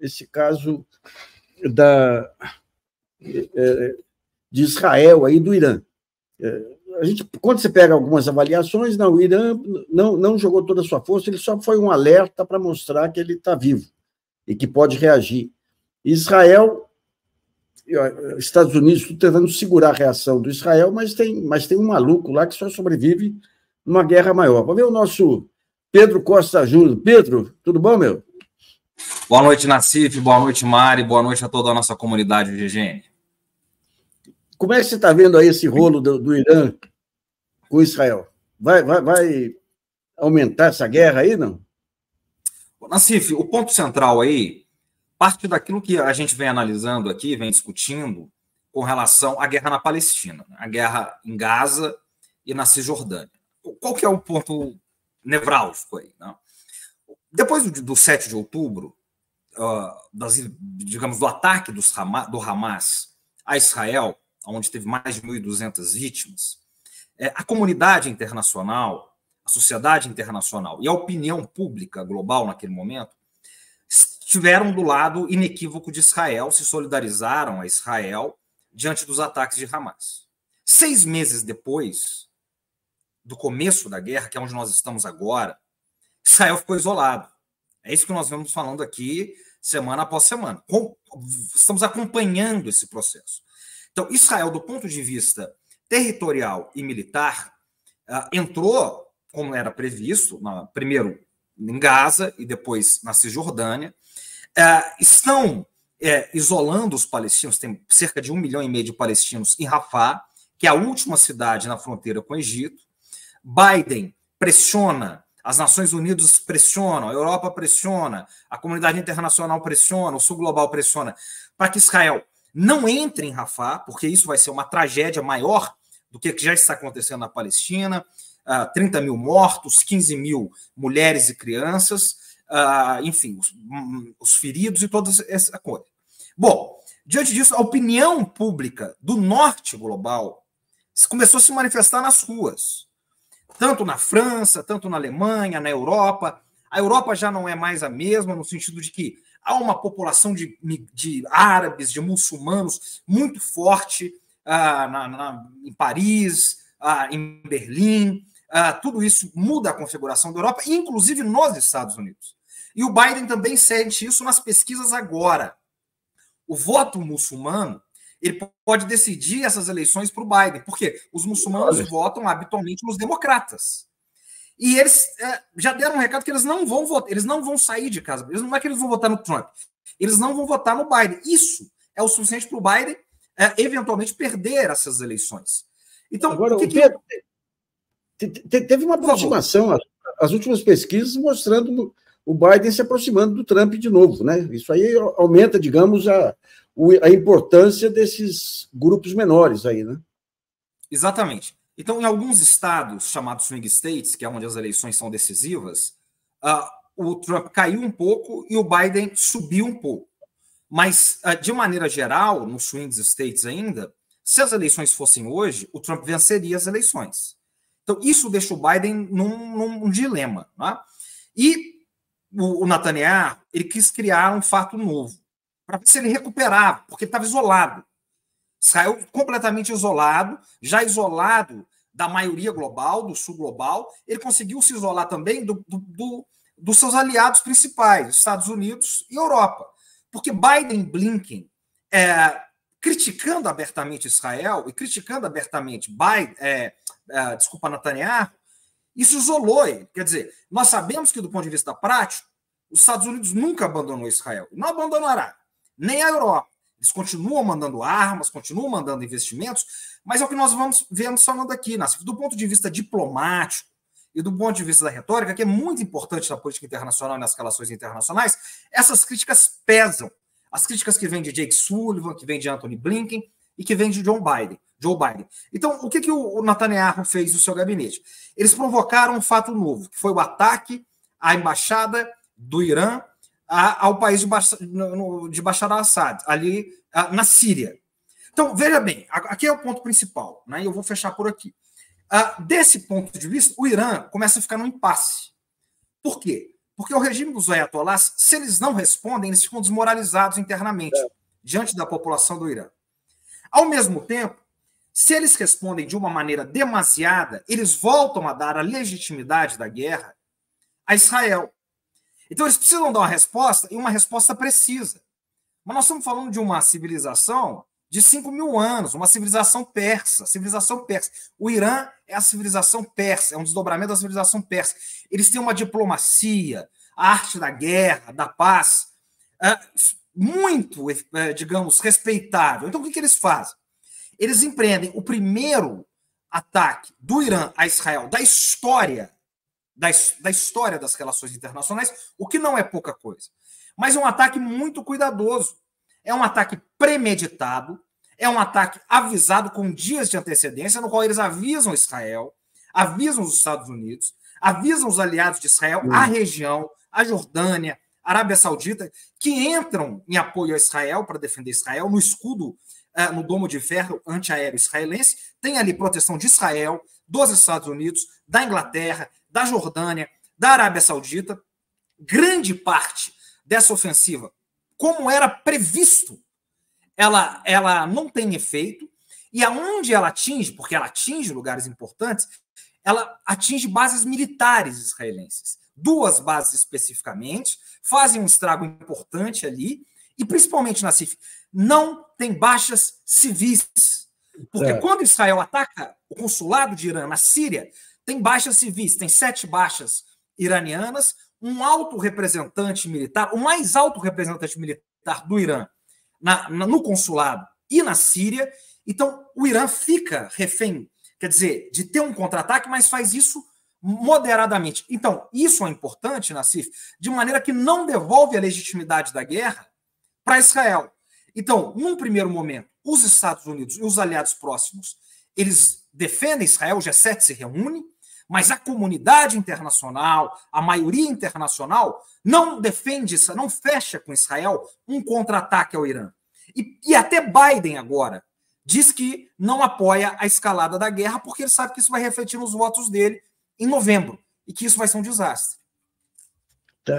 esse caso da, é, é, de Israel aí do Irã. É, a gente, quando você pega algumas avaliações, não, o Irã não, não jogou toda a sua força, ele só foi um alerta para mostrar que ele está vivo e que pode reagir. Israel, Estados Unidos tentando segurar a reação do Israel, mas tem, mas tem um maluco lá que só sobrevive numa guerra maior. Vamos ver o nosso Pedro Costa Júnior. Pedro, tudo bom, meu? Boa noite, Nacif. Boa noite, Mari. Boa noite a toda a nossa comunidade higiene. Como é que você está vendo aí esse rolo do, do, Irã com Israel? Vai, vai, vai aumentar essa guerra aí, não? Nassif, o ponto central aí parte daquilo que a gente vem analisando aqui, vem discutindo com relação à guerra na Palestina, né? a guerra em Gaza e na Cisjordânia. Qual que é o ponto nevrálgico aí? Não? Né? Depois do, 7 de outubro, uh, das, digamos, do ataque dos do Hamas a Israel, onde teve mais de 1.200 vítimas, é, a comunidade internacional, a sociedade internacional e a opinião pública global naquele momento estiveram do lado inequívoco de Israel, se solidarizaram a Israel diante dos ataques de Hamas. Seis meses depois do começo da guerra, que é onde nós estamos agora, Israel ficou isolado. É isso que nós vamos falando aqui semana após semana. estamos acompanhando esse processo. Então, Israel, do ponto de vista territorial e militar, ah, entrou, como era previsto, primeiro em Gaza e depois na Cisjordânia. Ah, estão é, isolando os palestinos, tem cerca de um milhão e meio de palestinos em Rafah, que é a última cidade na fronteira com o Egito. Biden pressiona as Nações Unidas pressionam, a Europa pressiona, a comunidade internacional pressiona, o Sul Global pressiona, para que Israel não entre em Rafah, porque isso vai ser uma tragédia maior do que já está acontecendo na Palestina, uh, ah, 30 mil mortos, 15 mil mulheres e crianças, uh, enfim, os, hum, os, feridos e toda essa coisa. Bom, diante disso, a opinião pública do norte global começou a se manifestar nas ruas tanto na França, tanto na Alemanha, na Europa. A Europa já não é mais a mesma, no sentido de que há uma população de, de árabes, de muçulmanos muito forte ah, na, na, em Paris, ah, em Berlim. Ah, tudo isso muda a configuração da Europa, inclusive nos Estados Unidos. E o Biden também sente isso nas pesquisas agora. O voto muçulmano ele pode decidir essas eleições para o Biden, porque os muçulmanos Olha. votam habitualmente nos democratas. E eles é, já deram um recado que eles não vão votar, eles não vão sair de casa. Eles, não é que eles vão votar no Trump, eles não vão votar no Biden. Isso é o suficiente para o Biden é, eventualmente perder essas eleições. Então, Agora, o que, Pedro, Te, te, teve uma aproximação, as, as últimas pesquisas mostrando o Biden se aproximando do Trump de novo, né? Isso aí aumenta, digamos, a, a importância desses grupos menores aí, né? Exatamente. Então, em alguns estados chamados swing states, que é onde as eleições são decisivas, uh, o Trump caiu um pouco e o Biden subiu um pouco. Mas, uh, de maneira geral, nos swing states ainda, se as eleições fossem hoje, o Trump venceria as eleições. Então, isso deixa o Biden num, num dilema. Né? E o, o Netanyahu, ele quis criar um fato novo para ver se ele recuperava, porque ele estava isolado. Israel completamente isolado, já isolado da maioria global, do sul global, ele conseguiu se isolar também do, do, do, dos seus aliados principais, Estados Unidos e Europa. Porque Biden e Blinken, é, criticando abertamente Israel e criticando abertamente Biden, é, é, desculpa, Netanyahu, isso isolou ele. Quer dizer, nós sabemos que, do ponto de vista prático, os Estados Unidos nunca abandonou Israel, não abandonará nem a Europa. Eles continuam mandando armas, continuam mandando investimentos, mas é o que nós vamos vendo falando aqui, Nassif. Do ponto de vista diplomático e do ponto de vista da retórica, que é muito importante na política internacional e nas relações internacionais, essas críticas pesam. As críticas que vêm de Jake Sullivan, que vêm de Anthony Blinken e que vêm de John Biden. Joe Biden. Então, o que, que o Netanyahu fez no seu gabinete? Eles provocaram um fato novo, que foi o ataque à embaixada do Irã a, ao país de, Bashar, no, de Bashar al-Assad, ali a, na Síria. Então, veja bem, aqui é o ponto principal, né? eu vou fechar por aqui. Ah, desse ponto de vista, o Irã começa a ficar num impasse. Por quê? Porque o regime dos Ayatollahs, se eles não respondem, eles ficam desmoralizados internamente é. diante da população do Irã. Ao mesmo tempo, se eles respondem de uma maneira demasiada, eles voltam a dar a legitimidade da guerra a Israel. Então eles precisam dar uma resposta e uma resposta precisa. Mas nós estamos falando de uma civilização de 5 mil anos, uma civilização persa, civilização persa. O Irã é a civilização persa, é um desdobramento da civilização persa. Eles têm uma diplomacia, a arte da guerra, da paz, é, muito, é, digamos, respeitável. Então, o que, que eles fazem? Eles empreendem o primeiro ataque do Irã a Israel da história da, da história das relações internacionais, o que não é pouca coisa. Mas é um ataque muito cuidadoso. É um ataque premeditado, é um ataque avisado com dias de antecedência, no qual eles avisam Israel, avisam os Estados Unidos, avisam os aliados de Israel, a hum. região, a Jordânia, a Arábia Saudita, que entram em apoio a Israel para defender Israel no escudo, eh, no domo de ferro antiaéreo israelense, tem ali proteção de Israel, dos Estados Unidos, da Inglaterra, da Jordânia, da Arábia Saudita. Grande parte dessa ofensiva, como era previsto, ela, ela não tem efeito. E aonde ela atinge, porque ela atinge lugares importantes, ela atinge bases militares israelenses. Duas bases especificamente, fazem um estrago importante ali, e principalmente na CIF, não tem baixas civis. Porque é. quando Israel ataca o consulado de Irã na Síria, tem baixas civis, tem sete baixas iranianas, um alto representante militar, o mais alto representante militar do Irã na, na, no consulado e na Síria. Então, o Irã fica refém, quer dizer, de ter um contra-ataque, mas faz isso moderadamente. Então, isso é importante, Nassif, de maneira que não devolve a legitimidade da guerra para Israel. Então, num primeiro momento, os Estados Unidos e os aliados próximos, eles defendem Israel, o G7 se reúne, mas a comunidade internacional, a maioria internacional, não defende, não fecha com Israel um contra-ataque ao Irã. E, e até Biden agora diz que não apoia a escalada da guerra porque ele sabe que isso vai refletir nos votos dele em novembro e que isso vai ser um desastre. Tá.